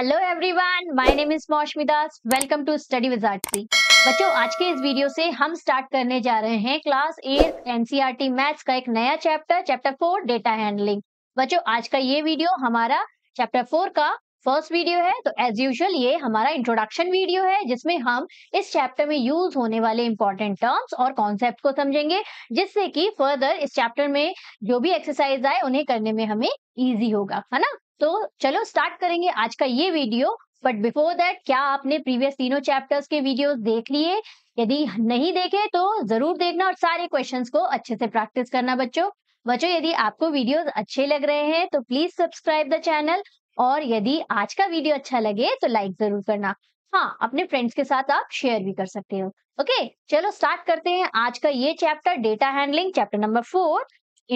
hello everyone my name is Moushmita welcome to study विजार्टसी बच्चों आज के इस वीडियो से हम स्टार्ट करने जा रहे हैं क्लास एट एनसीईआरटी मैथ्स का एक नया chapter chapter four data handling बच्चों आज का ये वीडियो हमारा चैप्टर फोर का फर्स्ट वीडियो है तो एज यूजुअल ये हमारा इंट्रोडक्शन वीडियो है जिसमें हम इस चैप्टर में यूज होने वाले इंपॉर्टेंट टर्म्स और कॉन्सेप्ट को समझेंगे जिससे कि फर्दर इस चैप्टर में जो भी एक्सरसाइज आए उन्हें करने में हमें इजी होगा है ना तो चलो स्टार्ट करेंगे आज का ये वीडियो बट बिफोर दैट क्या आपने प्रीवियस तीनों चैप्टर्स के वीडियोस देख लिए यदि नहीं देखे तो जरूर देखना और सारे क्वेश्चंस को अच्छे से प्रैक्टिस करना बच्चों बच्चों यदि आपको वीडियोस अच्छे लग रहे हैं तो प्लीज सब्सक्राइब द चैनल और यदि आज का वीडियो अच्छा लगे तो लाइक जरूर करना हाँ अपने फ्रेंड्स के साथ आप शेयर भी कर सकते हो ओके चलो स्टार्ट करते हैं आज का ये chapter data handling chapter number four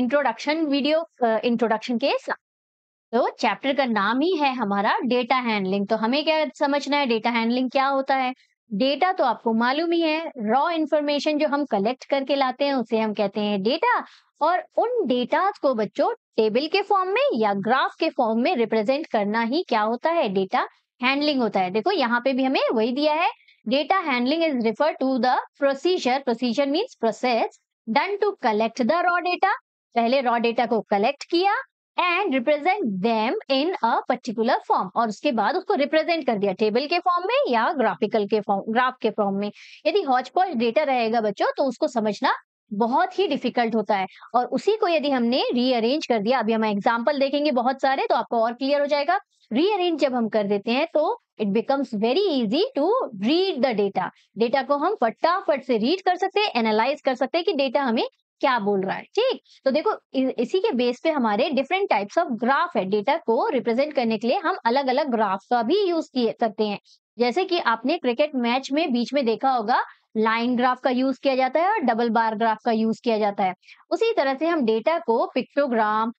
introduction video introduction के साथ तो चैप्टर का नाम ही है हमारा डेटा हैंडलिंग तो हमें क्या समझना है डेटा हैंडलिंग क्या होता है डेटा तो आपको मालूम ही है रॉ इंफॉर्मेशन जो हम कलेक्ट करके लाते हैं उसे हम कहते हैं डेटा और उन डेटा को बच्चों टेबल के फॉर्म में या ग्राफ के फॉर्म में रिप्रेजेंट करना ही क्या होता है डेटा हैंडलिंग होता है देखो यहाँ पे भी हमें वही दिया है data handling is refer to the procedure procedure means process done to collect the raw data पहले रॉ डेटा को कलेक्ट किया and represent them in a particular form और उसके बाद उसको रिप्रेजेंट कर दिया टेबल के फॉर्म में या ग्राफिकल के फॉर्म ग्राफ के फॉर्म में यदि हॉचपॉच डेटा रहेगा बच्चों तो उसको समझना बहुत ही डिफिकल्ट होता है और उसी को यदि हमने रीअरेंज कर दिया अभी हम एग्जाम्पल देखेंगे बहुत सारे तो आपको और क्लियर हो जाएगा रीअरेंज जब हम कर देते हैं तो it becomes very easy to read the data data को हम फटाफट से रीड कर सकते हैं एनालाइज कर सकते हैं कि डेटा हमें क्या बोल रहा है ठीक तो देखो इसी के बेस पे हमारे डिफरेंट टाइप्स ऑफ ग्राफ है डेटा को रिप्रेजेंट करने के लिए हम अलग अलग ग्राफ का भी यूज किए करते हैं जैसे कि आपने क्रिकेट मैच में बीच में देखा होगा लाइन ग्राफ का यूज किया जाता है और डबल बार ग्राफ का यूज किया जाता है उसी तरह से हम डेटा को pictogram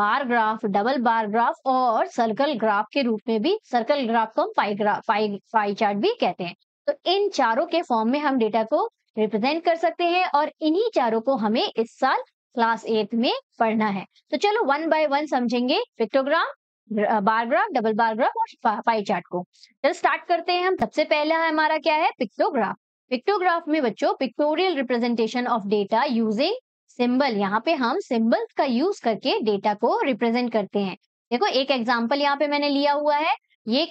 bar graph double bar graph और सर्कल ग्राफ के रूप में भी सर्कल ग्राफ को हम पाई ग्राफ पाई पाई चार्ट भी कहते हैं तो इन चारों के फॉर्म में हम डेटा को रिप्रेजेंट कर सकते हैं और इन्हीं चारों को हमें इस साल क्लास एट में पढ़ना है तो चलो वन बाय वन समझेंगे पिक्टोग्राम बारग्राफ डबल बारग्राफ और पाई चार्ट को चलो स्टार्ट करते हैं हम सबसे पहला हमारा क्या है पिक्टोग्राफ पिक्टोग्राफ में बच्चों pictorial representation of data using symbol यहाँ पे हम सिंबल्स का यूज करके डेटा को रिप्रेजेंट करते हैं देखो एक एग्जाम्पल यहाँ पे मैंने लिया हुआ है ये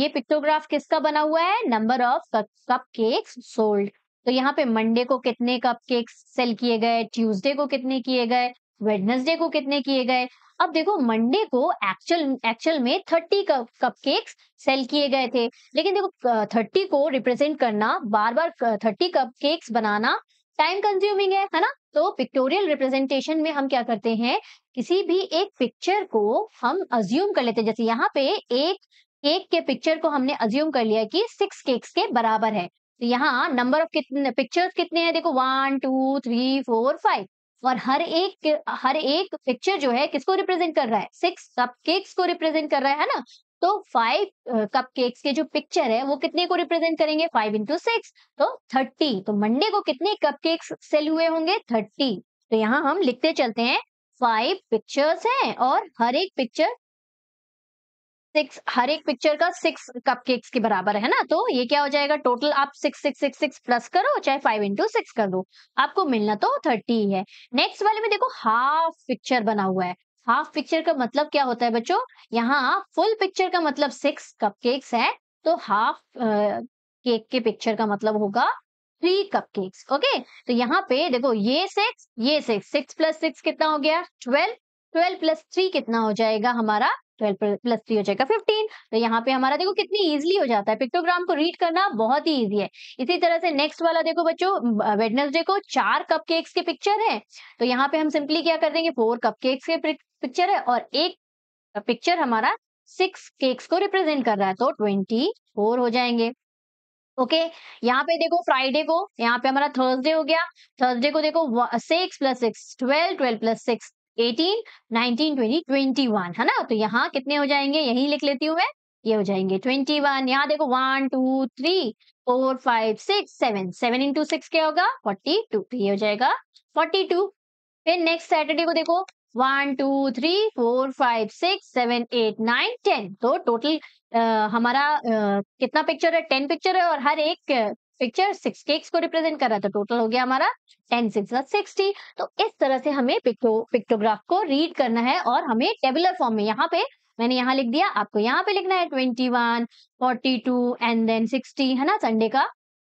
ये पिक्टोग्राफ किसका बना हुआ है number of cupcakes sold तो यहाँ पे मंडे को कितने कप केक्स सेल किए गए ट्यूसडे को कितने किए गए वेडनेसडे को कितने किए गए अब देखो मंडे को एक्चुअल एक्चुअल में thirty cup cupcakes sell किए गए थे लेकिन देखो थर्टी को रिप्रेजेंट करना बार बार थर्टी कप केक्स बनाना टाइम कंज्यूमिंग है है ना तो पिक्टोरियल रिप्रेजेंटेशन में हम क्या करते हैं किसी भी एक पिक्चर को हम अज्यूम कर लेते हैं जैसे यहाँ पे एक केक के पिक्चर को हमने अज्यूम कर लिया कि सिक्स केक्स के बराबर है तो यहाँ नंबर ऑफ कितने पिक्चर्स कितने हैं देखो one two three four five और हर एक हर एक पिक्चर जो है किसको रिप्रेजेंट कर रहा है सिक्स कप केक्स को रिप्रेजेंट कर रहा है ना तो फाइव कप केक्स के जो पिक्चर है वो कितने को रिप्रेजेंट करेंगे फाइव इंटू सिक्स तो थर्टी तो मंडे को कितने कप केक्स सेल हुए होंगे थर्टी तो यहाँ हम लिखते चलते हैं फाइव पिक्चर्स हैं और हर एक पिक्चर सिक्स हर एक पिक्चर का सिक्स कप केक्स के बराबर है ना तो ये क्या हो जाएगा टोटल आप six six six six plus करो चाहे फाइव इंटू सिक्स कर दो आपको मिलना तो थर्टी है नेक्स्ट वाले में देखो हाफ पिक्चर बना हुआ है हाफ पिक्चर का मतलब क्या होता है बच्चों यहाँ फुल पिक्चर का मतलब सिक्स कप केक्स है तो हाफ केक के पिक्चर का मतलब होगा थ्री कप केक्स ओके तो यहाँ पे देखो ये सिक्स ये सिक्स सिक्स प्लस सिक्स कितना हो गया ट्वेल्व ट्वेल्व प्लस थ्री कितना हो जाएगा हमारा ट्वेल्व प्लस थ्री हो जाएगा फिफ्टीन तो यहाँ पे हमारा देखो कितनी ईजिली हो जाता है पिक्टोग्राम को रीड करना बहुत ही ईजी है इसी तरह से नेक्स्ट वाला देखो बच्चों वेडनेसडे को चार कप के पिक्चर है तो यहाँ पे हम सिंपली क्या कर देंगे फोर कप के पिक्चर है और एक पिक्चर हमारा सिक्स केक्स को रिप्रेजेंट कर रहा है तो ट्वेंटी फोर हो जाएंगे ओके okay, यहाँ पे देखो फ्राइडे को यहाँ पे हमारा थर्सडे हो गया थर्सडे को देखो six plus six twelve twelve plus six eighteen nineteen twenty twenty one है ना तो यहाँ कितने हो जाएंगे यही लिख लेती हूँ मैं ये हो जाएंगे ट्वेंटी वन यहाँ देखो one two three four five six seven seven into six क्या होगा फोर्टी तो टू ये हो जाएगा फोर्टी टू फिर नेक्स्ट सैटरडे को देखो one two three four five six seven eight nine ten तो टोटल हमारा आ, कितना पिक्चर है टेन पिक्चर है और हर एक पिक्चर सिक्स केक्स को रिप्रेजेंट कर रहा है तो टोटल हो गया हमारा टेन सिक्स सिक्सटी तो इस तरह से हमें पिक्टो पिक्टोग्राफ को रीड करना है और हमें टेबुलर फॉर्म में यहाँ पे मैंने यहाँ लिख दिया आपको यहाँ पे लिखना है twenty one forty two and then sixty है ना संडे का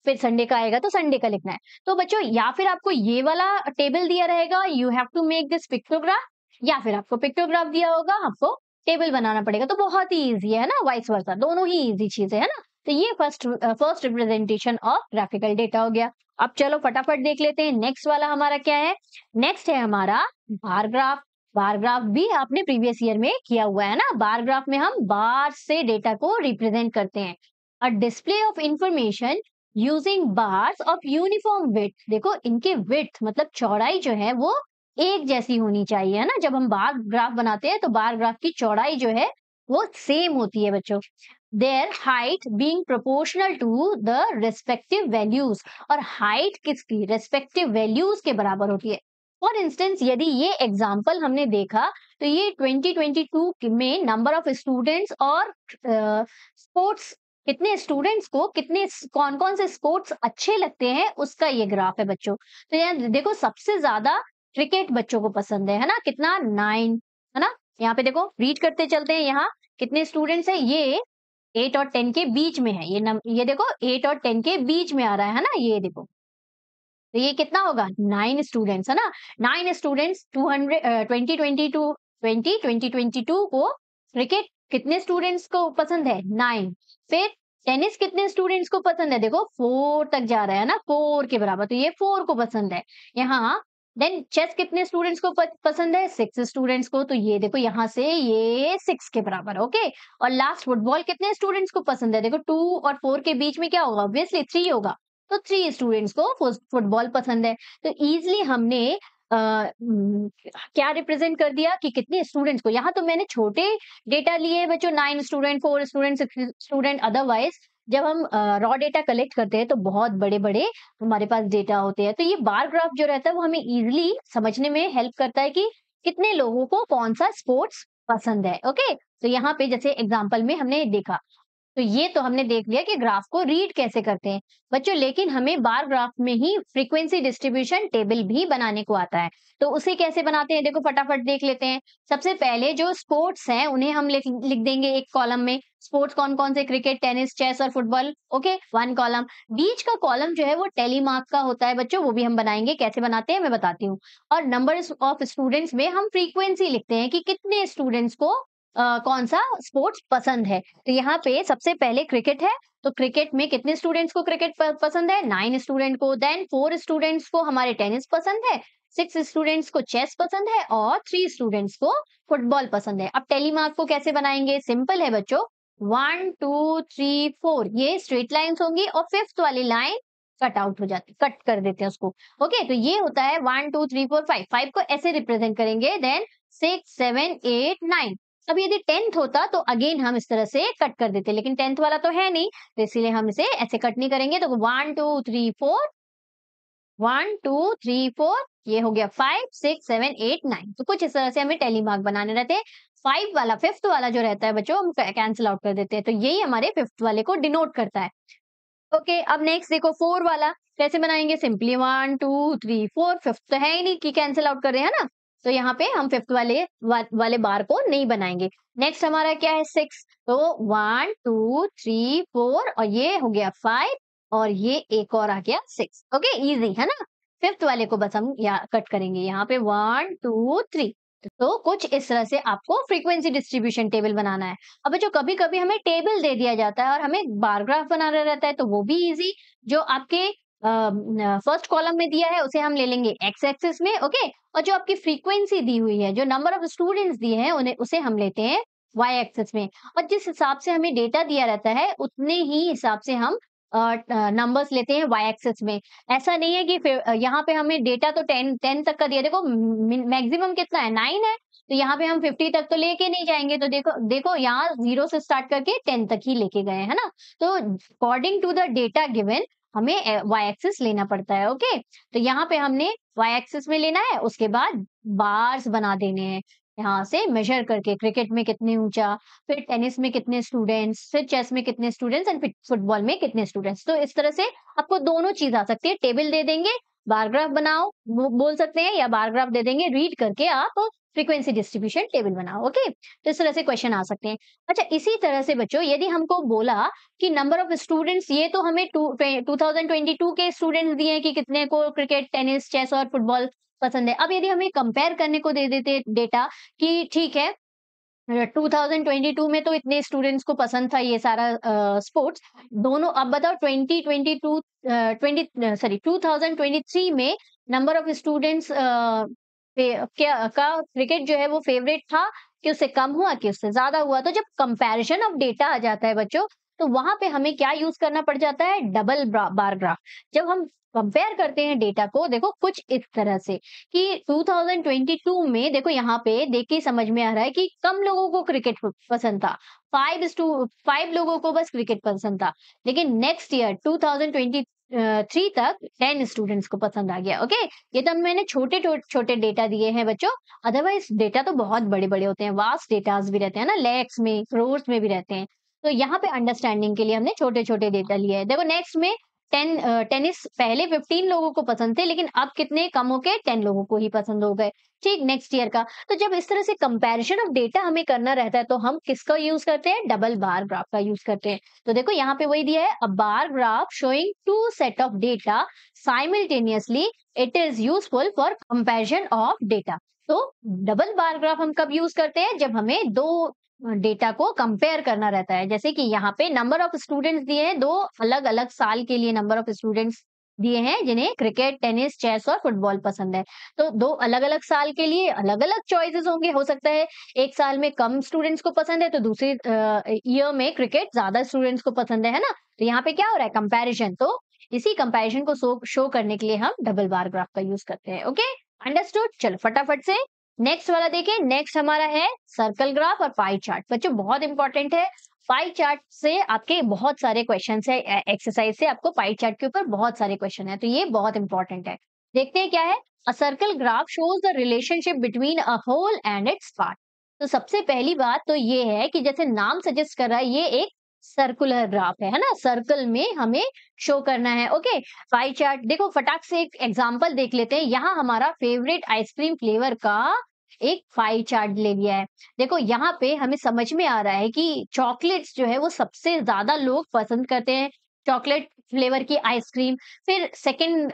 फिर संडे का आएगा तो संडे का लिखना है तो बच्चों या फिर आपको ये वाला टेबल दिया रहेगा you have to make this pictograph या फिर आपको पिक्टोग्राफ दिया होगा आपको टेबल बनाना पड़ेगा तो बहुत ही ईजी है ना वाइस वर्सा दोनों ही इजी चीजें है ना तो ये first first representation of graphical data हो गया अब चलो फटाफट देख लेते हैं नेक्स्ट वाला हमारा क्या है नेक्स्ट है हमारा बार ग्राफ बार ग्राफ भी आपने प्रीवियस ईयर में किया हुआ है ना बार ग्राफ में हम बार से डेटा को रिप्रेजेंट करते हैं a display of information using bars of uniform with देखो इनके विथ मतलब चौड़ाई जो है वो एक जैसी होनी चाहिए है ना जब हम बार ग्राफ बनाते हैं तो बार ग्राफ की चौड़ाई जो है वो सेम होती है बच्चों their height being proportional to the respective values और हाइट किसकी रेस्पेक्टिव वैल्यूज के बराबर होती है फॉर इंस्टेंस यदि ये एग्जाम्पल हमने देखा तो ये 2022 में नंबर ऑफ स्टूडेंट्स और स्पोर्ट्स uh, कितने स्टूडेंट्स को कितने कौन कौन से स्पोर्ट्स अच्छे लगते हैं उसका ये ग्राफ है बच्चों तो यहाँ देखो सबसे ज्यादा क्रिकेट बच्चों को पसंद है है ना कितना नाइन है ना यहाँ पे देखो रीड करते चलते हैं यहाँ कितने स्टूडेंट्स हैं ये एट और टेन के बीच में है ये नम ये देखो एट और टेन के बीच में आ रहा है ना ये देखो तो ये कितना होगा नाइन स्टूडेंट्स है ना nine students two hundred twenty twenty two twenty twenty twenty two को क्रिकेट कितने स्टूडेंट्स को पसंद है नाइन फिर टेनिस कितने स्टूडेंट्स को पसंद है देखो फोर तक जा रहा है ना फोर के बराबर तो ये फोर को पसंद है यहाँ देन चेस कितने स्टूडेंट्स को पसंद है सिक्स स्टूडेंट्स को तो ये देखो यहाँ से ये सिक्स के बराबर ओके और लास्ट फुटबॉल कितने स्टूडेंट्स को पसंद है देखो टू और फोर के बीच में क्या होगा ऑब्वियसली थ्री होगा तो थ्री स्टूडेंट्स को फुटबॉल पसंद है तो इजिली हमने Uh, क्या रिप्रेजेंट कर दिया कि कितने स्टूडेंट्स को यहाँ तो मैंने छोटे डेटा लिए बच्चों nine student four student six student otherwise जब हम रॉ डेटा कलेक्ट करते हैं तो बहुत बड़े बड़े हमारे पास डेटा होते हैं तो ये बार ग्राफ जो रहता है वो हमें इजिली समझने में हेल्प करता है कि कितने लोगों को कौन सा स्पोर्ट्स पसंद है ओके तो यहाँ पे जैसे एग्जाम्पल में हमने देखा तो ये तो हमने देख लिया कि ग्राफ को रीड कैसे करते हैं बच्चों लेकिन हमें बार ग्राफ में ही फ्रीक्वेंसी डिस्ट्रीब्यूशन टेबल भी बनाने को आता है तो उसे कैसे बनाते हैं देखो फटाफट देख लेते हैं सबसे पहले जो स्पोर्ट्स हैं उन्हें हम लिख, लिख देंगे एक कॉलम में स्पोर्ट्स कौन कौन से क्रिकेट टेनिस चेस और फुटबॉल ओके वन कॉलम बीच का कॉलम जो है वो टेलीमार्क का होता है बच्चों वो भी हम बनाएंगे कैसे बनाते हैं मैं बताती हूँ और नंबर ऑफ स्टूडेंट्स में हम फ्रीक्वेंसी लिखते हैं कि कितने स्टूडेंट्स को कौन सा स्पोर्ट्स पसंद है तो यहाँ पे सबसे पहले क्रिकेट है तो क्रिकेट में कितने स्टूडेंट्स को क्रिकेट पसंद है नाइन स्टूडेंट को देन फोर स्टूडेंट्स को हमारे टेनिस पसंद है सिक्स स्टूडेंट्स को चेस पसंद है और थ्री स्टूडेंट्स को फुटबॉल पसंद है अब टेलीमार्क को कैसे बनाएंगे सिंपल है बच्चों वन टू थ्री फोर ये स्ट्रेट लाइन्स होंगी और फिफ्थ वाली लाइन कट आउट हो जाती कट कर देते हैं उसको ओके okay, तो ये होता है one two three four five five को ऐसे रिप्रेजेंट करेंगे then six seven eight nine अब यदि टेंथ होता तो अगेन हम इस तरह से कट कर देते लेकिन टेंथ वाला तो है नहीं तो इसीलिए हम इसे ऐसे कट नहीं करेंगे तो one two three four one two three four ये हो गया five six seven eight nine तो कुछ इस तरह से हमें टेली मार्क बनाने रहते हैं फाइव वाला फिफ्थ वाला जो रहता है बच्चों हम कैंसिल आउट कर देते हैं तो यही हमारे फिफ्थ वाले को डिनोट करता है ओके okay, अब नेक्स्ट देखो फोर वाला कैसे बनाएंगे simply one two three four fifth तो है ही नहीं कि कैंसिल आउट कर रहे हैं ना तो यहाँ पे हम फिफ्थ वाले वा, वाले बार को नहीं बनाएंगे नेक्स्ट हमारा क्या है सिक्स तो वन टू थ्री फोर और ये हो गया फाइव और ये एक और आ गया सिक्स ओके इजी है ना फिफ्थ वाले को बस हम या कट करेंगे यहाँ पे वन टू थ्री तो कुछ इस तरह से आपको फ्रीक्वेंसी डिस्ट्रीब्यूशन टेबल बनाना है अब जो कभी कभी हमें टेबल दे दिया जाता है और हमें बारग्राफ बनाना रहता है तो वो भी इजी जो आपके फर्स्ट कॉलम में दिया है उसे हम ले लेंगे एक्स एक्सिस में ओके और जो आपकी फ्रीक्वेंसी दी हुई है जो नंबर ऑफ स्टूडेंट्स दिए हैं उन्हें उसे हम लेते हैं वाई एक्सिस में और जिस हिसाब से हमें डेटा दिया रहता है उतने ही हिसाब से हम नंबर्स uh, लेते हैं वाई एक्सिस में ऐसा नहीं है कि यहाँ पे हमें डेटा तो टेन टेन तक का दिया देखो मैक्सिमम कितना है नाइन है तो यहाँ पे हम फिफ्टी तक तो लेके नहीं जाएंगे तो देखो देखो यहाँ जीरो से स्टार्ट करके टेन तक ही लेके गए है ना तो according to the data given हमें वाई एक्सिस लेना पड़ता है ओके तो यहाँ पे हमने वाई एक्सिस में लेना है उसके बाद बार्स बना देने हैं यहाँ से मेजर करके क्रिकेट में कितने ऊंचा फिर टेनिस में कितने स्टूडेंट्स फिर चेस में कितने स्टूडेंट्स एंड फिर फुटबॉल में कितने स्टूडेंट्स तो इस तरह से आपको दोनों चीज आ सकती है टेबल दे देंगे बारग्राफ बनाओ बोल सकते हैं या बारग्राफ दे देंगे रीड करके आप फ्रीक्वेंसी डिस्ट्रीब्यूशन टेबल बनाओ ओके तो इस तरह से क्वेश्चन आ सकते हैं अच्छा इसी तरह से बच्चों यदि हमको बोला कि नंबर ऑफ स्टूडेंट्स ये तो हमें टू ट्वेंटी टू के स्टूडेंट्स दिए हैं कि कितने को क्रिकेट टेनिस चेस और फुटबॉल पसंद है अब यदि हमें कंपेयर करने को दे देते डेटा कि ठीक है 2022 में तो इतने स्टूडेंट्स को पसंद था ये सारा स्पोर्ट्स दोनों अब बताओ 2022 20 सॉरी 2023 में नंबर ऑफ स्टूडेंट्स का क्रिकेट जो है वो फेवरेट था कि उससे कम हुआ कि उससे ज्यादा हुआ तो जब कंपैरिजन ऑफ डेटा आ जाता है बच्चों तो वहां पे हमें क्या यूज करना पड़ जाता है डबल बार ग्राफ जब हम कंपेयर करते हैं डेटा को देखो कुछ इस तरह से कि 2022 में देखो यहाँ पे देख के समझ में आ रहा है कि कम लोगों को क्रिकेट पसंद था फाइव टू फाइव लोगों को बस क्रिकेट पसंद था लेकिन नेक्स्ट ईयर 2020 थ्री तक टेन स्टूडेंट्स को पसंद आ गया ओके ये तो मैंने छोटे छोटे डेटा दिए हैं बच्चों अदरवाइज डेटा तो बहुत बड़े बड़े होते हैं वास्ट डेटाज भी रहते हैं ना लैक्स में क्रोर्स में भी रहते हैं तो यहाँ पे अंडरस्टैंडिंग के लिए हमने छोटे छोटे डेटा लिए है देखो नेक्स्ट में टेन टेनिस पहले फिफ्टीन लोगों को पसंद थे लेकिन अब कितने कम हो गए टेन लोगों को ही पसंद हो गए ठीक नेक्स्ट ईयर का तो जब इस तरह से कंपैरिजन ऑफ डेटा हमें करना रहता है तो हम किसका यूज करते हैं डबल बार ग्राफ का यूज करते हैं तो देखो यहाँ पे वही दिया है a bar graph showing two set of data simultaneously it is useful for comparison of data तो डबल बार ग्राफ हम कब यूज करते हैं जब हमें दो डेटा को कंपेयर करना रहता है जैसे कि यहाँ पे नंबर ऑफ स्टूडेंट्स दिए हैं दो अलग अलग साल के लिए नंबर ऑफ स्टूडेंट्स दिए हैं जिन्हें क्रिकेट टेनिस चेस और फुटबॉल पसंद है तो दो अलग अलग साल के लिए अलग अलग चॉइसेस होंगे हो सकता है एक साल में कम स्टूडेंट्स को पसंद है तो दूसरे ईयर में क्रिकेट ज्यादा स्टूडेंट्स को पसंद है है ना तो यहाँ पे क्या हो रहा है कंपेरिजन तो इसी कंपेरिजन को शो शो करने के लिए हम डबल बार ग्राफ का यूज करते हैं ओके अंडरस्टूड चलो फटाफट से नेक्स्ट वाला देखिए नेक्स्ट हमारा है सर्कल ग्राफ और पाई चार्ट बच्चों बहुत इंपॉर्टेंट है पाई चार्ट से आपके बहुत सारे क्वेश्चन है एक्सरसाइज से आपको पाई चार्ट के ऊपर बहुत सारे क्वेश्चन है तो ये बहुत इंपॉर्टेंट है देखते हैं क्या है a circle graph shows the relationship between a whole and its part तो सबसे पहली बात तो ये है कि जैसे नाम सजेस्ट कर रहा है ये एक सर्कुलर ग्राफ है है ना सर्कल में हमें शो करना है ओके पाई चार्ट देखो फटाक से एक एग्जांपल देख लेते हैं यहाँ हमारा फेवरेट आइसक्रीम फ्लेवर का एक पाई चार्ट ले लिया है देखो यहाँ पे हमें समझ में आ रहा है कि चॉकलेट्स जो है वो सबसे ज्यादा लोग पसंद करते हैं चॉकलेट फ्लेवर की आइसक्रीम फिर सेकेंड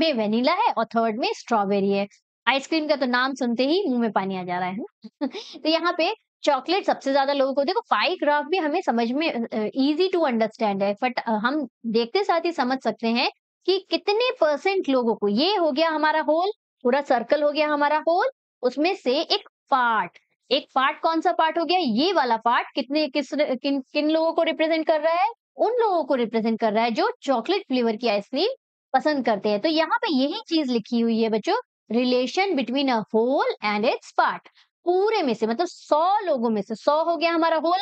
में वेनिला है और थर्ड में स्ट्रॉबेरी है आइसक्रीम का तो नाम सुनते ही मुंह में पानी आ जा रहा है तो यहाँ पे चॉकलेट सबसे ज्यादा लोगों को देखो पाई ग्राफ भी हमें समझ में इजी टू अंडरस्टैंड है बट हम देखते साथ ही समझ सकते हैं कि कितने परसेंट लोगों को ये हो गया हमारा होल पूरा सर्कल हो गया हमारा होल उसमें से एक पार्ट एक पार्ट कौन सा पार्ट हो गया ये वाला पार्ट कितने किस किन किन लोगों को रिप्रेजेंट कर रहा है उन लोगों को रिप्रेजेंट कर रहा है जो चॉकलेट फ्लेवर की आइसक्रीम पसंद करते हैं तो यहाँ पे यही चीज लिखी हुई है बच्चों relation between a whole and its part पूरे में से मतलब सौ लोगों में से सौ हो गया हमारा होल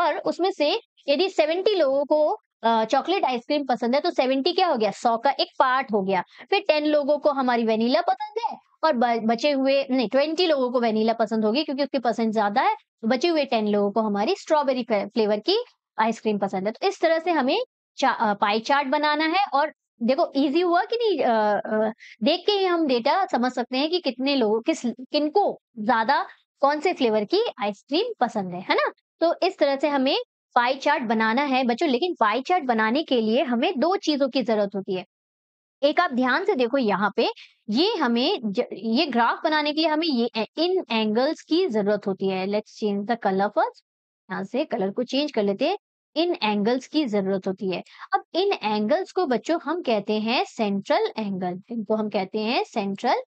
और उसमें से यदि सेवेंटी लोगों को चॉकलेट आइसक्रीम पसंद है तो सेवेंटी क्या हो गया सौ का एक पार्ट हो गया फिर टेन लोगों को हमारी वेनीला पसंद है और बचे हुए नहीं ट्वेंटी लोगों को वेनीला पसंद होगी क्योंकि उसकी पसंद ज्यादा है तो बचे हुए टेन लोगों को हमारी स्ट्रॉबेरी फ्लेवर की आइसक्रीम पसंद है तो इस तरह से हमें पाई चार्ट बनाना है और देखो इजी हुआ कि नहीं देख के ही हम डेटा समझ सकते हैं कि कितने लोग किस किनको ज्यादा कौन से फ्लेवर की आइसक्रीम पसंद है है ना तो इस तरह से हमें पाई चार्ट बनाना है बच्चों लेकिन पाई चार्ट बनाने के लिए हमें दो चीजों की जरूरत होती है एक आप ध्यान से देखो यहाँ पे ये हमें ये ग्राफ बनाने के लिए हमें ये इन एंगल्स की जरूरत होती है let's change the colour first यहाँ से कलर को चेंज कर लेते हैं इन एंगल्स की जरूरत होती है अब इन एंगल्स को बच्चों हम कहते हैं सेंट्रल एंगल इनको हम कहते हैं सेंट्रल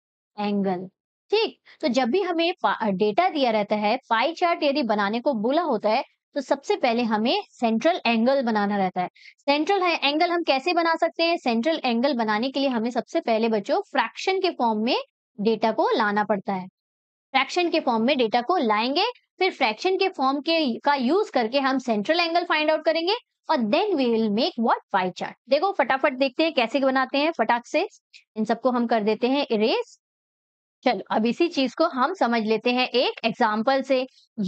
एंगल ठीक तो जब भी हमें डेटा दिया रहता है पाई चार्ट यदि बनाने को बोला होता है तो सबसे पहले हमें सेंट्रल एंगल बनाना रहता है सेंट्रल एंगल हम कैसे बना सकते हैं सेंट्रल एंगल बनाने के लिए हमें सबसे पहले बच्चों फ्रैक्शन के फॉर्म में डेटा को लाना पड़ता है फ्रैक्शन के फॉर्म में डेटा को लाएंगे फिर फ्रैक्शन के फॉर्म के का यूज करके हम सेंट्रल एंगल फाइंड आउट करेंगे और then we will make what pie chart देखो फटाफट देखते हैं कैसे बनाते हैं फटाक से इन सबको हम कर देते हैं इरेज चलो अब इसी चीज को हम समझ लेते हैं एक एग्जाम्पल से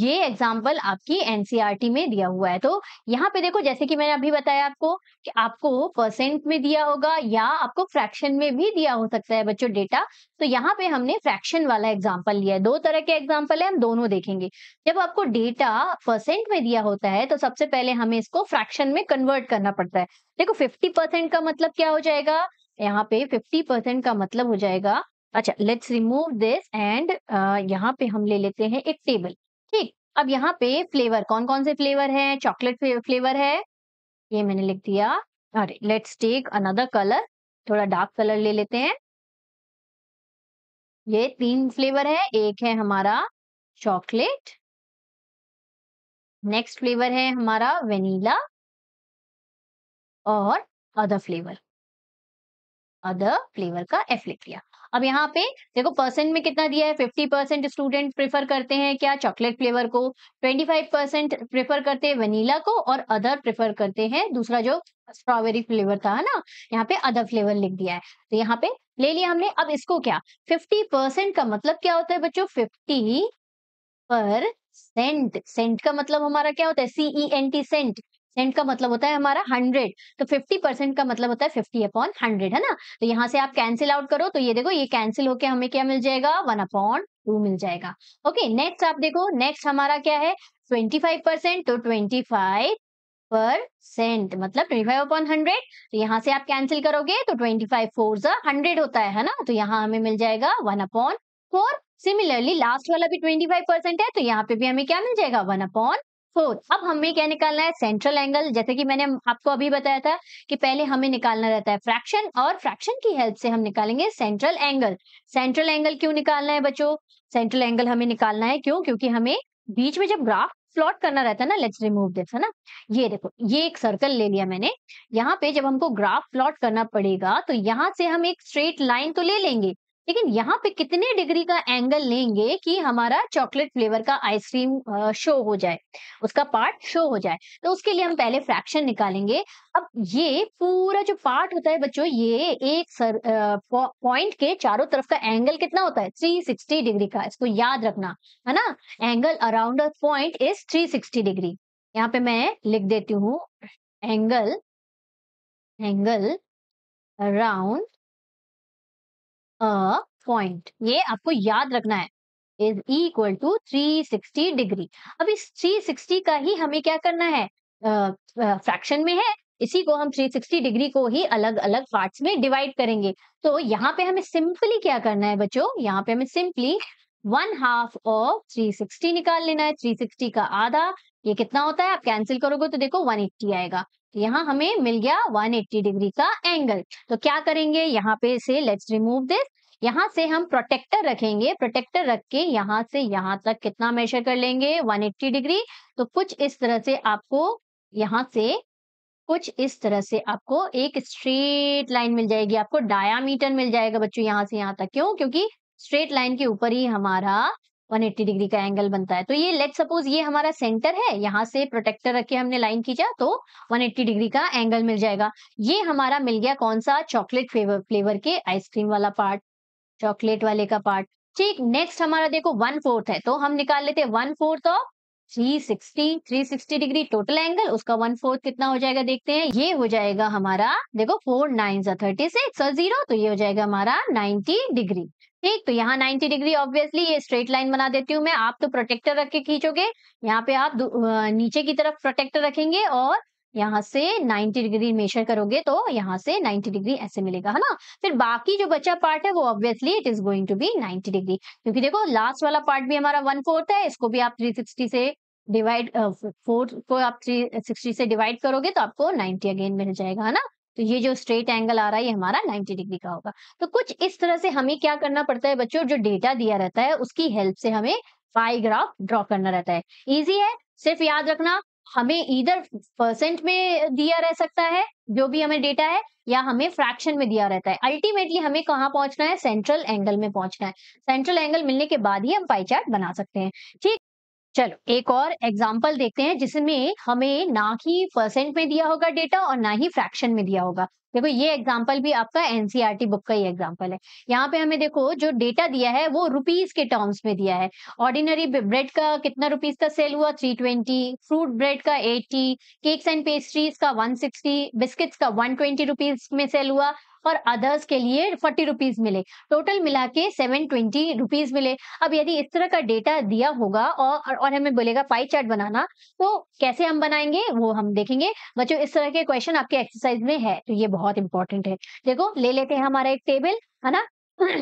ये एग्जाम्पल आपकी एनसीईआरटी e में दिया हुआ है तो यहाँ पे देखो जैसे कि मैंने अभी बताया आपको कि आपको परसेंट में दिया होगा या आपको फ्रैक्शन में भी दिया हो सकता है बच्चों डेटा तो यहाँ पे हमने फ्रैक्शन वाला एग्जाम्पल लिया है दो तरह के एग्जाम्पल है हम दोनों देखेंगे जब आपको डेटा परसेंट में दिया होता है तो सबसे पहले हमें इसको फ्रैक्शन में कन्वर्ट करना पड़ता है देखो फिफ्टी परसेंट का मतलब क्या हो जाएगा यहाँ पे फिफ्टी परसेंट का मतलब हो जाएगा अच्छा लेट्स रिमूव दिस एंड यहाँ पे हम ले लेते हैं एक टेबल ठीक अब यहाँ पे फ्लेवर कौन कौन से फ्लेवर है चॉकलेट फ्लेवर है ये मैंने लिख दिया अरे लेट्स टेक अनदर कलर थोड़ा डार्क कलर ले लेते हैं ये तीन फ्लेवर है एक है हमारा चॉकलेट नेक्स्ट फ्लेवर है हमारा वेनीला और अदर फ्लेवर अदर फ्लेवर का एफ लिख लिया अब यहाँ पे देखो परसेंट में कितना दिया है फिफ्टी परसेंट स्टूडेंट प्रेफर करते हैं क्या चॉकलेट फ्लेवर को ट्वेंटी फाइव परसेंट प्रेफर करते हैं वनीला को और अदर प्रेफर करते हैं दूसरा जो स्ट्रॉबेरी फ्लेवर था है ना यहाँ पे अदर फ्लेवर लिख दिया है तो यहाँ पे ले लिया हमने अब इसको क्या फिफ्टी परसेंट का मतलब क्या होता है बच्चों फिफ्टी पर सेंट सेंट का मतलब हमारा क्या होता है C E N T cent cent का मतलब होता है हमारा हंड्रेड तो फिफ्टी परसेंट का मतलब होता है फिफ्टी अपॉन हंड्रेड है ना तो यहाँ से आप कैंसिल आउट करो तो ये देखो ये कैंसिल होके हमें क्या मिल जाएगा वन अपॉन टू मिल जाएगा ओके नेक्स्ट आप देखो नेक्स्ट हमारा क्या है ट्वेंटी फाइव परसेंट तो ट्वेंटी फाइव परसेंट मतलब ट्वेंटी फाइव अपॉन हंड्रेड तो यहाँ से आप कैंसिल करोगे तो ट्वेंटी फाइव फोर हंड्रेड होता है ना तो यहाँ हमें मिल जाएगा one upon four similarly last वाला भी ट्वेंटी फाइव परसेंट है तो यहाँ पे भी हमें क्या मिल जाएगा वन अपॉन फोर्थ अब हमें क्या निकालना है सेंट्रल एंगल जैसे कि मैंने आपको अभी बताया था कि पहले हमें निकालना रहता है फ्रैक्शन और फ्रैक्शन की हेल्प से हम निकालेंगे सेंट्रल एंगल सेंट्रल एंगल क्यों निकालना है बच्चों सेंट्रल एंगल हमें निकालना है क्यों क्योंकि हमें बीच में जब ग्राफ प्लॉट करना रहता है ना लेट्स रिमूव दिस है ना ये देखो ये एक सर्कल ले लिया मैंने यहाँ पे जब हमको ग्राफ प्लॉट करना पड़ेगा तो यहाँ से हम एक स्ट्रेट लाइन तो ले लेंगे लेकिन यहाँ पे कितने डिग्री का एंगल लेंगे कि हमारा चॉकलेट फ्लेवर का आइसक्रीम शो हो जाए उसका पार्ट शो हो जाए तो उसके लिए हम पहले फ्रैक्शन निकालेंगे अब ये पूरा जो पार्ट होता है बच्चों ये एक सर पॉइंट के चारों तरफ का एंगल कितना होता है 360 डिग्री का इसको याद रखना है ना angle around point is sixty degree यहाँ पे मैं लिख देती हूँ angle angle around a point ये आपको याद रखना है इज इक्वल टू 360 डिग्री अब इस 360 का ही हमें क्या करना है फ्रैक्शन में है इसी को हम 360 डिग्री को ही अलग अलग पार्ट्स में डिवाइड करेंगे तो यहाँ पे हमें सिंपली क्या करना है बच्चों यहाँ पे हमें सिंपली वन हाफ ऑफ 360 निकाल लेना है 360 का आधा ये कितना होता है आप कैंसिल करोगे तो देखो 180 आएगा यहाँ हमें मिल गया 180 डिग्री का एंगल तो क्या करेंगे यहाँ पे से लेट्स रिमूव दिस यहाँ से हम प्रोटेक्टर रखेंगे प्रोटेक्टर रख के यहाँ से यहाँ तक कितना मेजर कर लेंगे 180 डिग्री तो कुछ इस तरह से आपको यहाँ से कुछ इस तरह से आपको एक स्ट्रेट लाइन मिल जाएगी आपको डायामीटर मिल जाएगा बच्चों यहाँ से यहाँ तक क्यों क्योंकि स्ट्रेट लाइन के ऊपर ही हमारा 180 डिग्री का एंगल बनता है तो ये लेट सपोज ये हमारा सेंटर है यहाँ से प्रोटेक्टर रख के हमने लाइन खींचा तो 180 डिग्री का एंगल मिल जाएगा ये हमारा मिल गया कौन सा चॉकलेट फ्लेवर फ्लेवर के आइसक्रीम वाला पार्ट चॉकलेट वाले का पार्ट ठीक नेक्स्ट हमारा देखो वन फोर्थ है तो हम निकाल लेते हैं one fourth of three sixty three sixty degree total angle उसका वन फोर्थ कितना हो जाएगा देखते हैं ये हो जाएगा हमारा देखो four nine thirty six zero तो ये हो जाएगा हमारा नाइनटी डिग्री ठीक तो यहाँ 90 डिग्री ऑब्वियसली ये स्ट्रेट लाइन बना देती हूँ मैं आप तो प्रोटेक्टर रख के खींचोगे यहाँ पे आप नीचे की तरफ प्रोटेक्टर रखेंगे और यहाँ से 90 डिग्री मेजर करोगे तो यहाँ से 90 डिग्री ऐसे मिलेगा है ना फिर बाकी जो बचा पार्ट है वो obviously it is going to be 90 degree क्योंकि देखो लास्ट वाला पार्ट भी हमारा वन फोर्थ है इसको भी आप 360 से डिवाइड फोर्थ को आप 360 से डिवाइड करोगे तो आपको 90 अगेन मिल जाएगा है ना तो ये जो स्ट्रेट एंगल आ रहा है ये हमारा 90 डिग्री का होगा तो कुछ इस तरह से हमें क्या करना पड़ता है बच्चों जो डेटा दिया रहता है उसकी हेल्प से हमें पाई ग्राफ ड्रॉ करना रहता है इजी है सिर्फ याद रखना हमें इधर परसेंट में दिया रह सकता है जो भी हमें डेटा है या हमें फ्रैक्शन में दिया रहता है अल्टीमेटली हमें कहाँ पहुंचना है सेंट्रल एंगल में पहुंचना है सेंट्रल एंगल मिलने के बाद ही हम पाई चार्ट बना सकते हैं ठीक चलो एक और एग्जाम्पल देखते हैं जिसमें हमें ना ही परसेंट में दिया होगा डेटा और ना ही फ्रैक्शन में दिया होगा देखो ये एग्जाम्पल भी आपका एनसीईआरटी बुक e का ही एग्जाम्पल है यहाँ पे हमें देखो जो डेटा दिया है वो रुपीज के टर्म्स में दिया है ऑर्डिनरी ब्रेड का कितना रुपीज का सेल हुआ 320 फ्रूट ब्रेड का 80 केक्स एंड पेस्ट्रीज का 160 बिस्किट्स का 120 रुपीज में सेल हुआ और अदर्स के लिए फोर्टी रुपीज मिले टोटल मिला के सेवन ट्वेंटी रुपीज मिले अब यदि इस तरह का डेटा दिया होगा और, और हमें बोलेगा पाई चार्ट बनाना तो कैसे हम बनाएंगे वो हम देखेंगे बच्चों इस तरह के क्वेश्चन आपके एक्सरसाइज में है तो ये बहुत इंपॉर्टेंट है देखो ले लेते हैं हमारा एक टेबल है ना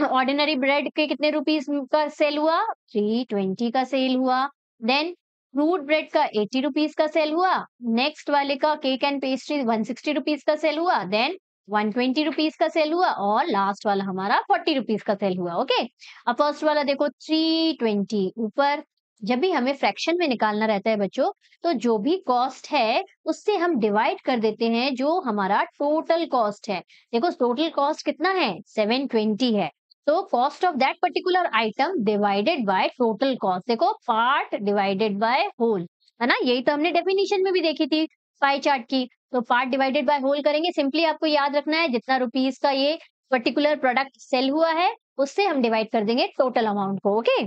ऑर्डिनरी ब्रेड के कितने रुपीज का सेल हुआ थ्री ट्वेंटी का सेल हुआ देन फ्रूट ब्रेड का एटी रुपीज का सेल हुआ नेक्स्ट वाले का cake and pastry one sixty rupees का सेल हुआ देन वन ट्वेंटी रुपीज का सेल हुआ और लास्ट वाला हमारा फोर्टी रुपीज का सेल हुआ ओके अब फर्स्ट वाला देखो थ्री ट्वेंटी ऊपर जब भी हमें फ्रैक्शन में निकालना रहता है बच्चों तो जो भी कॉस्ट है उससे हम डिवाइड कर देते हैं जो हमारा टोटल कॉस्ट है देखो टोटल कॉस्ट कितना है सेवन ट्वेंटी है तो cost of that particular item divided by total cost देखो पार्ट डिवाइडेड बाय होल है ना यही तो हमने डेफिनेशन में भी देखी थी पाई चार्ट की तो पार्ट डिवाइडेड बाय होल करेंगे सिंपली आपको याद रखना है जितना रुपीज का ये पर्टिकुलर प्रोडक्ट सेल हुआ है उससे हम डिवाइड कर देंगे टोटल अमाउंट को ओके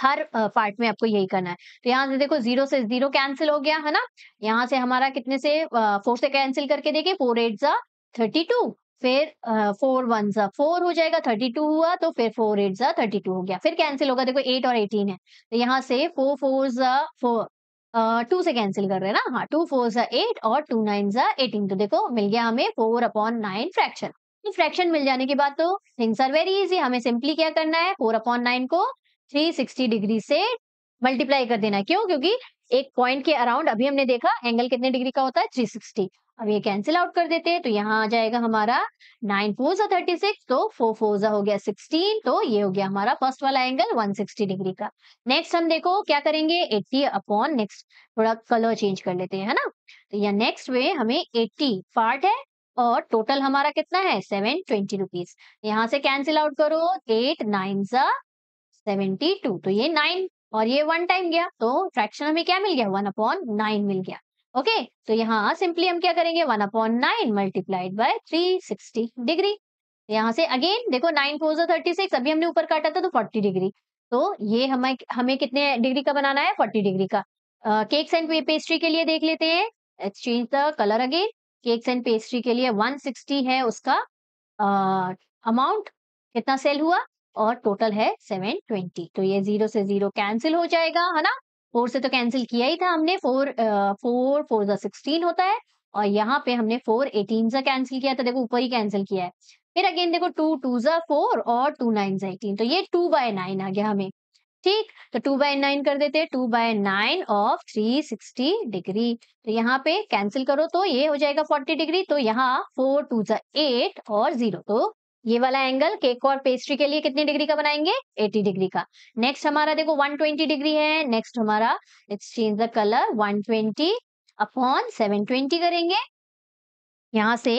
हर पार्ट में आपको यही करना है तो यहाँ से देखो जीरो से जीरो कैंसिल हो गया है ना यहाँ से हमारा कितने से फोर से कैंसिल करके देखे फोर एट जा थर्टी टू फिर फोर वन जा फोर हो जाएगा थर्टी टू हुआ तो फिर फोर एट जा थर्टी टू हो गया फिर कैंसिल होगा देखो एट और एटीन है तो यहाँ से फोर फोर जा फोर टू से कैंसिल कर रहे हैं ना हाँ टू फोर सा एट और टू नाइन सा एटीन तो देखो मिल गया हमें four upon nine fraction fraction मिल जाने के बाद तो थिंग्स आर वेरी इजी हमें सिंपली क्या करना है फोर अपॉन नाइन को थ्री सिक्सटी डिग्री से मल्टीप्लाई कर देना क्यों क्योंकि एक पॉइंट के अराउंड अभी हमने देखा एंगल कितने डिग्री का होता है 360 अब ये कैंसिल आउट कर देते हैं तो यहाँ आ जाएगा हमारा नाइन फोर सा थर्टी सिक्स तो फोर फोर सा हो गया सिक्सटीन तो ये हो गया हमारा फर्स्ट वाला एंगल वन सिक्सटी डिग्री का नेक्स्ट हम देखो क्या करेंगे एट्टी अपॉन नेक्स्ट थोड़ा कलर चेंज कर लेते हैं है ना तो यह नेक्स्ट वे हमें एट्टी पार्ट है और टोटल हमारा कितना है सेवन ट्वेंटी रुपीज यहाँ से कैंसिल आउट करो एट नाइन सा सेवेंटी टू तो ये नाइन और ये वन टाइम गया तो फ्रैक्शन हमें क्या मिल गया वन अपॉन नाइन मिल गया ओके okay, तो यहाँ सिंपली हम क्या करेंगे one upon nine multiplied by three sixty degree यहाँ से अगेन देखो नाइन फोर जो थर्टी सिक्स अभी हमने ऊपर काटा था तो फोर्टी डिग्री तो ये हमें हमें कितने डिग्री का बनाना है फोर्टी डिग्री का केक्स एंड पेस्ट्री के लिए देख लेते हैं exchange the colour again cakes and pastry के लिए वन सिक्सटी है उसका अमाउंट uh, कितना सेल हुआ और टोटल है सेवन ट्वेंटी तो ये जीरो से जीरो कैंसिल हो जाएगा है ना फोर से तो कैंसिल किया ही था हमने फोर फोर फोर जो सिक्सटीन होता है और यहाँ पे हमने फोर एटीन सा कैंसिल किया था तो देखो ऊपर ही कैंसिल किया है फिर अगेन देखो टू टू जा फोर और टू नाइन जा एटीन तो ये टू बाय नाइन आ गया हमें ठीक तो टू बाय नाइन कर देते हैं two by nine of three sixty degree तो यहाँ पे कैंसिल करो तो ये हो जाएगा फोर्टी डिग्री तो यहाँ फोर टू जा एट और जीरो तो ये वाला एंगल केक और पेस्ट्री के लिए कितनी डिग्री का बनाएंगे 80 डिग्री का नेक्स्ट हमारा देखो 120 डिग्री है नेक्स्ट हमारा let's change the colour 120 upon 720 करेंगे यहाँ से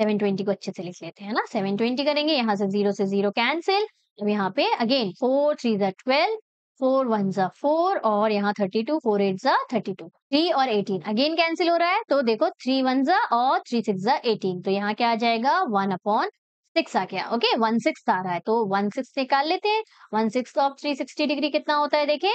720 को अच्छे से लिख लेते हैं ना 720 करेंगे यहाँ से जीरो से जीरो कैंसिल अब यहाँ पे अगेन फोर थ्री जर ट्वेल्व फोर वन जा फोर और यहाँ थर्टी टू फोर एट जा थर्टी टू थ्री और एटीन अगेन कैंसिल हो रहा है तो देखो थ्री वन जा और थ्री सिक्स जा एटीन तो यहाँ क्या आ जाएगा वन अपॉन सिक्स आ गया ओके वन सिक्स आ रहा है तो वन सिक्स निकाल लेते हैं one six of three sixty degree कितना होता है देखिए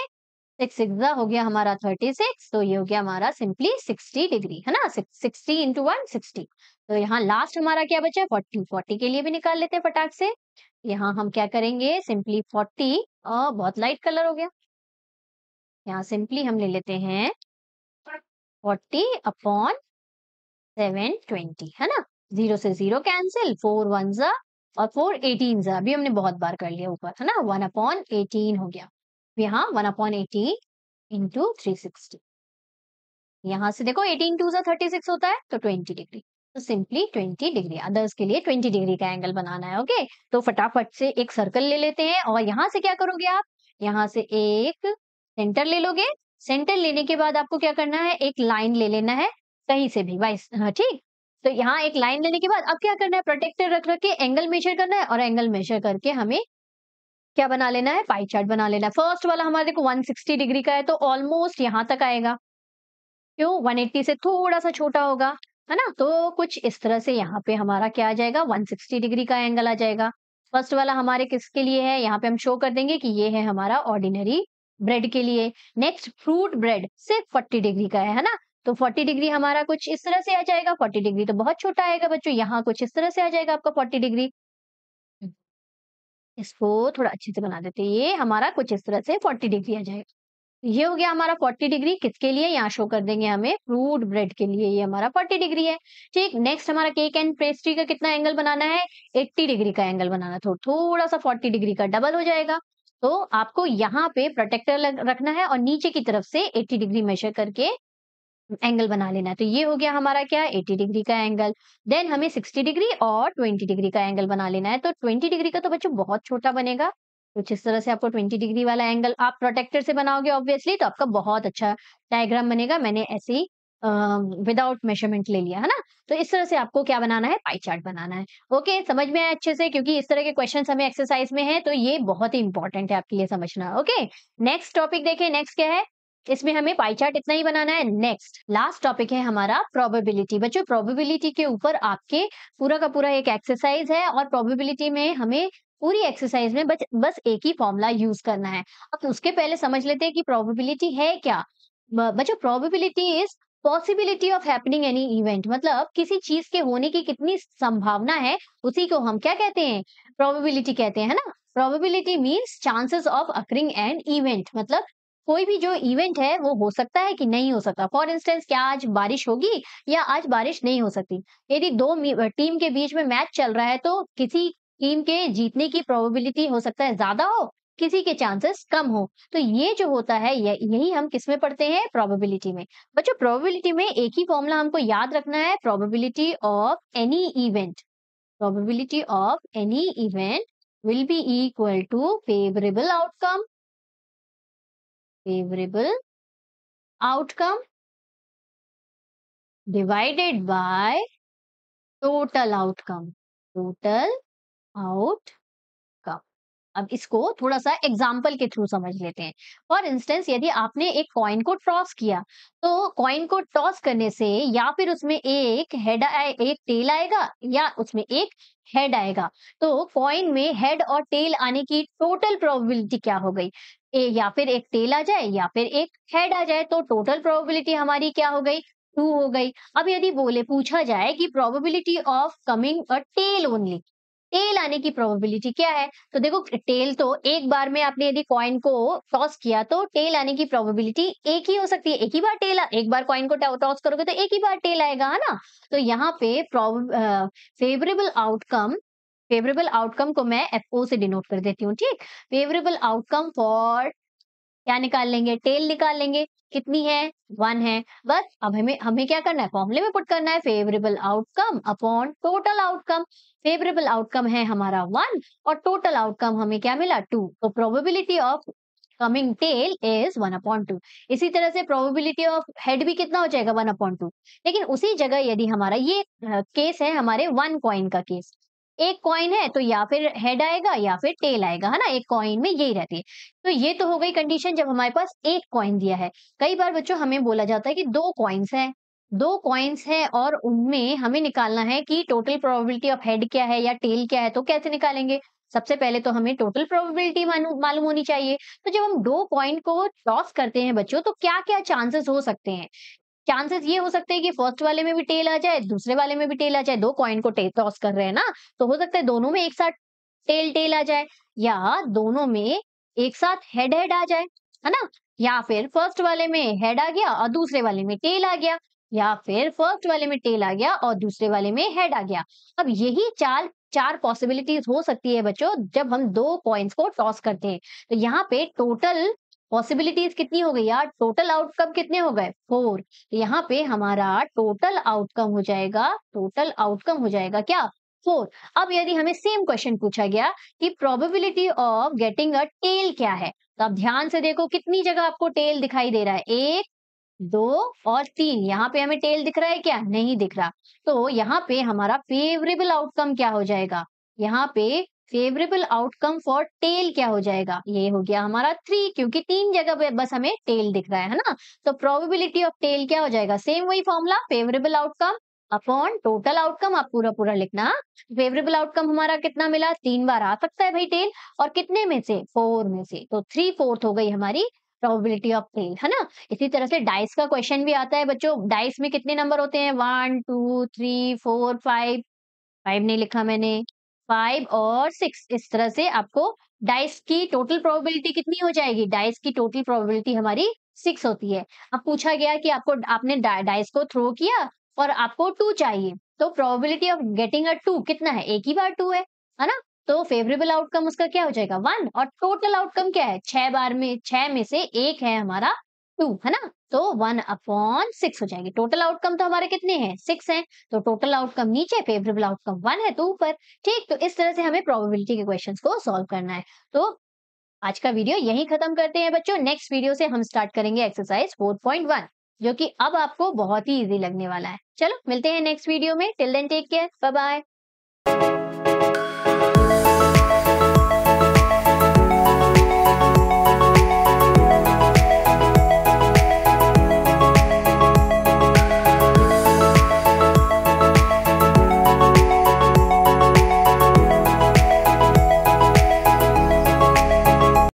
सिक्स सिक्स हो गया हमारा थर्टी सिक्स तो ये हो गया हमारा सिंपली सिक्सटी डिग्री है ना सिक्सटी इंटू वन सिक्सटी तो यहाँ लास्ट हमारा क्या बचा है फोर्टी फोर्टी के लिए भी निकाल लेते हैं फटाक से यहाँ हम क्या करेंगे सिंपली फोर्टी बहुत लाइट कलर हो गया यहाँ सिंपली हम ले लेते हैं फोर्टी अपॉन सेवन ट्वेंटी है ना जीरो से जीरो कैंसिल फोर वन जा और फोर एटीन जा अभी हमने बहुत बार कर लिया ऊपर है ना वन अपॉन एटीन हो गया यहाँ one upon eighteen into three sixty यहाँ से देखो एटीन टू जा थर्टी सिक्स होता है तो ट्वेंटी डिग्री तो सिंपली ट्वेंटी डिग्री अदर्स के लिए ट्वेंटी डिग्री का एंगल बनाना है ओके तो फटाफट से एक सर्कल ले लेते हैं और यहाँ से क्या करोगे आप यहाँ से एक सेंटर ले लोगे सेंटर लेने के बाद आपको क्या करना है एक लाइन ले लेना है कहीं से भी वाइस हाँ ठीक तो यहाँ एक लाइन लेने के बाद अब क्या करना है प्रोटेक्टर रख रख के एंगल मेजर करना है और एंगल मेजर करके हमें क्या बना लेना है पाई चार्ट बना लेना है फर्स्ट वाला हमारे देखो 160 डिग्री का है तो ऑलमोस्ट यहाँ तक आएगा क्यों 180 से थोड़ा सा छोटा होगा है ना तो कुछ इस तरह से यहाँ पे हमारा क्या आ जाएगा वन डिग्री का एंगल आ जाएगा फर्स्ट वाला हमारे किसके लिए है यहाँ पे हम शो कर देंगे कि ये है हमारा ऑर्डिनरी ब्रेड के लिए नेक्स्ट फ्रूट ब्रेड सिर्फ फोर्टी डिग्री का है ना तो 40 डिग्री हमारा कुछ इस तरह से आ जाएगा 40 डिग्री तो बहुत छोटा आएगा बच्चों यहाँ कुछ इस तरह से आ जाएगा आपका 40 डिग्री इसको थोड़ा अच्छे से बना देते हैं ये हमारा कुछ इस तरह से 40 डिग्री आ जाएगा ये हो गया हमारा 40 डिग्री किसके लिए यहाँ शो कर देंगे हमें फ्रूट ब्रेड के लिए ये हमारा 40 डिग्री है ठीक नेक्स्ट हमारा केक एंड पेस्ट्री का कितना एंगल बनाना है 80 डिग्री का एंगल बनाना थो, थोड़ा सा 40 डिग्री का डबल हो जाएगा तो आपको यहाँ पे प्रोटेक्टर रखना है और नीचे की तरफ से 80 डिग्री मेजर करके एंगल बना लेना है तो ये हो गया हमारा क्या 80 डिग्री का एंगल देन हमें 60 डिग्री और 20 डिग्री का एंगल बना लेना है तो 20 डिग्री का तो बच्चों बहुत छोटा बनेगा कुछ इस तरह से आपको 20 डिग्री वाला एंगल आप प्रोटेक्टर से बनाओगे ऑब्वियसली तो आपका बहुत अच्छा डायग्राम बनेगा मैंने ऐसे ही विदाउट मेजरमेंट ले लिया है ना तो इस तरह से आपको क्या बनाना है पाई चार्ट बनाना है ओके okay, समझ में आया अच्छे से क्योंकि इस तरह के क्वेश्चन हमें एक्सरसाइज में है तो ये बहुत ही इंपॉर्टेंट है आपके लिए समझना ओके नेक्स्ट टॉपिक देखिए नेक्स्ट क्या है इसमें हमें पाई चार्ट इतना ही बनाना है नेक्स्ट लास्ट टॉपिक है हमारा प्रोबेबिलिटी बच्चों प्रोबेबिलिटी के ऊपर आपके पूरा का पूरा एक एक्सरसाइज है और प्रोबेबिलिटी में हमें पूरी एक्सरसाइज में बच, बस एक ही फॉर्मूला यूज करना है अब उसके पहले समझ लेते हैं कि प्रोबेबिलिटी है क्या बच्चों probability is possibility of happening any event मतलब किसी चीज के होने की कितनी संभावना है उसी को हम क्या कहते हैं प्रोबेबिलिटी कहते हैं ना probability means chances of occurring and event मतलब कोई भी जो इवेंट है वो हो सकता है कि नहीं हो सकता फॉर इंस्टेंस क्या आज बारिश होगी या आज बारिश नहीं हो सकती यदि दो टीम के बीच में मैच चल रहा है तो किसी टीम के जीतने की प्रोबेबिलिटी हो सकता है ज्यादा हो किसी के चांसेस कम हो तो ये जो होता है यही हम किस में पढ़ते हैं प्रोबेबिलिटी में बच्चों प्रोबेबिलिटी में एक ही फॉर्मूला हमको याद रखना है probability of any event probability of any event will be equal to favourable outcome favorable outcome divided by total outcome total outcome अब इसको थोड़ा सा एग्जाम्पल के थ्रू समझ लेते हैं फॉर इंस्टेंस यदि आपने एक कॉइन को टॉस किया तो कॉइन को टॉस करने से या फिर उसमें एक हेड आए, एक टेल आएगा या उसमें एक हेड आएगा तो कॉइन में हेड और टेल आने की टोटल प्रोबेबिलिटी क्या हो गई या फिर एक टेल आ जाए या फिर एक हेड आ जाए तो टोटल प्रोबेबिलिटी हमारी क्या हो गई टू हो गई अब यदि बोले पूछा जाए कि probability of coming a tail only tail आने की प्रोबेबिलिटी क्या है तो देखो टेल तो एक बार में आपने यदि कॉइन को टॉस किया तो टेल आने की प्रोबेबिलिटी एक ही हो सकती है एक ही बार टेल एक बार कॉइन को टॉस करोगे तो एक ही बार टेल आएगा है ना तो यहाँ पे फेवरेबल आउटकम फेवरेबल आउटकम को मैं एफ से डिनोट कर देती हूँ ठीक फेवरेबल आउटकम फॉर क्या निकाल लेंगे टेल निकाल लेंगे कितनी है वन है बस अब हमें हमें क्या करना है फॉर्मूले में पुट करना है favourable outcome upon total outcome favourable outcome है हमारा वन और टोटल आउटकम हमें क्या मिला टू तो probability of coming tail is one upon two इसी तरह से प्रोबेबिलिटी ऑफ हेड भी कितना हो जाएगा वन अपॉइंट टू लेकिन उसी जगह यदि हमारा ये केस है हमारे वन कॉइन का केस एक कॉइन है तो या फिर हेड आएगा या फिर टेल आएगा है ना एक कॉइन में यही रहती है तो ये तो हो गई कंडीशन जब हमारे पास एक कॉइन दिया है कई बार बच्चों हमें बोला जाता है कि दो कॉइन्स है दो कॉइन्स है और उनमें हमें निकालना है कि टोटल प्रोबेबिलिटी ऑफ हेड क्या है या टेल क्या है तो कैसे निकालेंगे सबसे पहले तो हमें टोटल प्रोबेबिलिटी मालूम होनी चाहिए तो जब हम दो कॉइन को टॉस करते हैं बच्चों तो क्या क्या चांसेस हो सकते हैं चांसेस ये हो सकते हैं कि फर्स्ट वाले में भी टेल आ जाए दूसरे वाले में भी टेल आ जाए दो कॉइन को टॉस कर रहे हैं ना तो हो सकता है दोनों में एक साथ टेल टेल आ जाए या दोनों में एक साथ हेड हेड आ जाए है ना या फिर फर्स्ट वाले में हेड आ गया और दूसरे वाले में टेल आ गया या फिर फर्स्ट वाले में टेल आ गया और दूसरे वाले में हेड आ गया अब यही चाल चार पॉसिबिलिटीज हो सकती है बच्चों जब हम दो कॉइन्स को टॉस करते हैं तो यहाँ पे टोटल पॉसिबिलिटीज कितनी हो गई यार टोटल आउटकम कितने हो गए फोर यहाँ पे हमारा टोटल आउटकम हो जाएगा टोटल आउटकम हो जाएगा क्या फोर अब यदि हमें सेम क्वेश्चन पूछा गया कि probability of getting a tail क्या है तो आप ध्यान से देखो कितनी जगह आपको टेल दिखाई दे रहा है एक दो और तीन यहाँ पे हमें टेल दिख रहा है क्या नहीं दिख रहा तो यहाँ पे हमारा फेवरेबल आउटकम क्या हो जाएगा यहाँ पे फेवरेबल आउटकम फॉर टेल क्या हो जाएगा ये हो गया हमारा थ्री क्योंकि तीन जगह पे बस हमें टेल दिख रहा है ना तो प्रोबेबिलिटी ऑफ टेल क्या हो जाएगा सेम वही formula favourable outcome upon total outcome आप पूरा पूरा लिखना फेवरेबल आउटकम हमारा कितना मिला तीन बार आ सकता है भाई टेल और कितने में से फोर में से तो थ्री फोर्थ हो गई हमारी प्रोबेबिलिटी ऑफ टेल है ना इसी तरह से डाइस का क्वेश्चन भी आता है बच्चों डाइस में कितने नंबर होते हैं one two three four five five नहीं लिखा मैंने फाइव और सिक्स इस तरह से आपको डाइस की टोटल प्रोबेबिलिटी कितनी हो जाएगी डाइस की टोटल प्रोबेबिलिटी हमारी सिक्स होती है अब पूछा गया कि आपको आपने डाइस को थ्रो किया और आपको टू चाहिए तो probability of getting a two कितना है एक ही बार टू है है ना तो फेवरेबल आउटकम उसका क्या हो जाएगा वन और टोटल आउटकम क्या है छह बार में छह में से एक है हमारा टू है ना तो वन अपॉन सिक्स हो जाएगी टोटल आउटकम तो हमारे कितने हैं सिक्स हैं तो टोटल आउटकम नीचे फेवरेबल आउटकम वन है तो ऊपर ठीक तो इस तरह से हमें प्रोबेबिलिटी के क्वेश्चन को सॉल्व करना है तो आज का वीडियो यही खत्म करते हैं बच्चों नेक्स्ट वीडियो से हम स्टार्ट करेंगे एक्सरसाइज 4.1 जो की अब आपको बहुत ही ईजी लगने वाला है चलो मिलते हैं नेक्स्ट वीडियो में till then take care bye bye